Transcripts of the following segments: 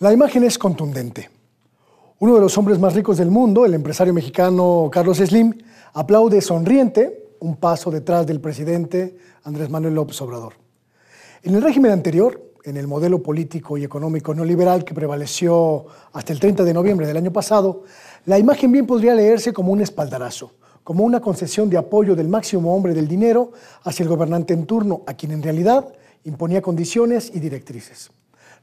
La imagen es contundente. Uno de los hombres más ricos del mundo, el empresario mexicano Carlos Slim, aplaude sonriente un paso detrás del presidente Andrés Manuel López Obrador. En el régimen anterior, en el modelo político y económico neoliberal que prevaleció hasta el 30 de noviembre del año pasado, la imagen bien podría leerse como un espaldarazo, como una concesión de apoyo del máximo hombre del dinero hacia el gobernante en turno, a quien en realidad imponía condiciones y directrices.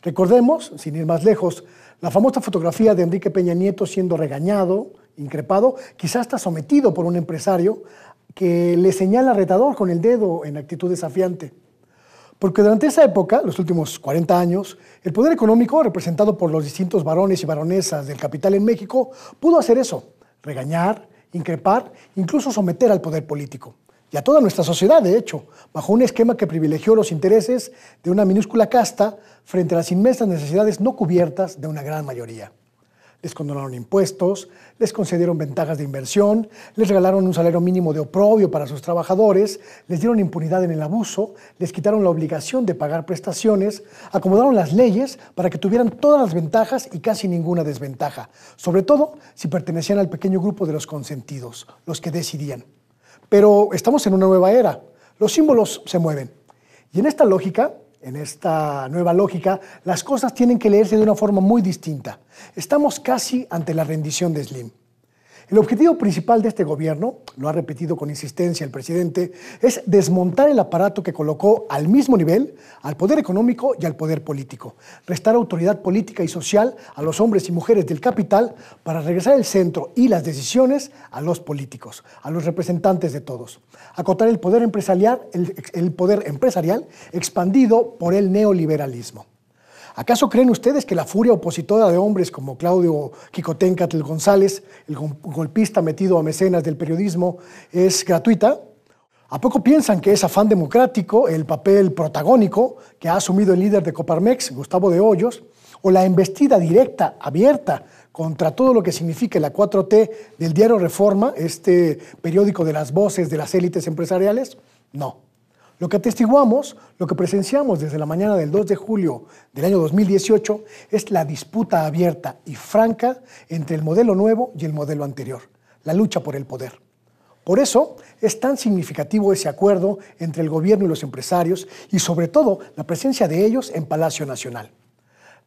Recordemos, sin ir más lejos, la famosa fotografía de Enrique Peña Nieto siendo regañado, increpado, quizás hasta sometido por un empresario que le señala retador con el dedo en actitud desafiante. Porque durante esa época, los últimos 40 años, el poder económico, representado por los distintos varones y varonesas del capital en México, pudo hacer eso, regañar, increpar, incluso someter al poder político y a toda nuestra sociedad, de hecho, bajo un esquema que privilegió los intereses de una minúscula casta frente a las inmensas necesidades no cubiertas de una gran mayoría. Les condonaron impuestos, les concedieron ventajas de inversión, les regalaron un salario mínimo de oprobio para sus trabajadores, les dieron impunidad en el abuso, les quitaron la obligación de pagar prestaciones, acomodaron las leyes para que tuvieran todas las ventajas y casi ninguna desventaja, sobre todo si pertenecían al pequeño grupo de los consentidos, los que decidían. Pero estamos en una nueva era. Los símbolos se mueven. Y en esta lógica, en esta nueva lógica, las cosas tienen que leerse de una forma muy distinta. Estamos casi ante la rendición de Slim. El objetivo principal de este gobierno, lo ha repetido con insistencia el presidente, es desmontar el aparato que colocó al mismo nivel al poder económico y al poder político, restar autoridad política y social a los hombres y mujeres del capital para regresar el centro y las decisiones a los políticos, a los representantes de todos, acotar el poder empresarial, el, poder empresarial expandido por el neoliberalismo. ¿Acaso creen ustedes que la furia opositora de hombres como Claudio Quicotencatl González, el golpista metido a mecenas del periodismo, es gratuita? ¿A poco piensan que es afán democrático el papel protagónico que ha asumido el líder de Coparmex, Gustavo de Hoyos, o la embestida directa, abierta, contra todo lo que signifique la 4T del diario Reforma, este periódico de las voces de las élites empresariales? No. Lo que atestiguamos, lo que presenciamos desde la mañana del 2 de julio del año 2018 es la disputa abierta y franca entre el modelo nuevo y el modelo anterior, la lucha por el poder. Por eso es tan significativo ese acuerdo entre el gobierno y los empresarios y sobre todo la presencia de ellos en Palacio Nacional.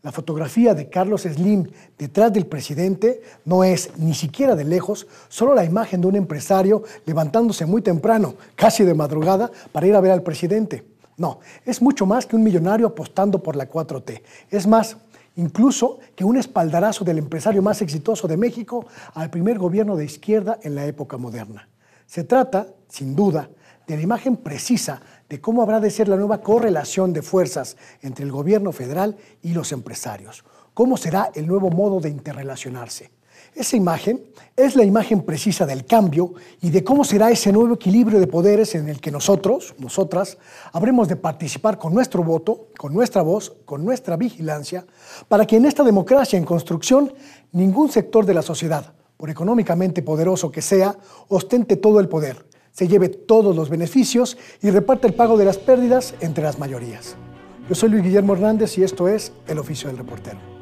La fotografía de Carlos Slim detrás del presidente no es, ni siquiera de lejos, solo la imagen de un empresario levantándose muy temprano, casi de madrugada, para ir a ver al presidente. No, es mucho más que un millonario apostando por la 4T. Es más, incluso que un espaldarazo del empresario más exitoso de México al primer gobierno de izquierda en la época moderna. Se trata, sin duda, de la imagen precisa de cómo habrá de ser la nueva correlación de fuerzas entre el gobierno federal y los empresarios, cómo será el nuevo modo de interrelacionarse. Esa imagen es la imagen precisa del cambio y de cómo será ese nuevo equilibrio de poderes en el que nosotros, nosotras, habremos de participar con nuestro voto, con nuestra voz, con nuestra vigilancia, para que en esta democracia en construcción ningún sector de la sociedad, por económicamente poderoso que sea, ostente todo el poder, se lleve todos los beneficios y reparte el pago de las pérdidas entre las mayorías. Yo soy Luis Guillermo Hernández y esto es El Oficio del Reportero.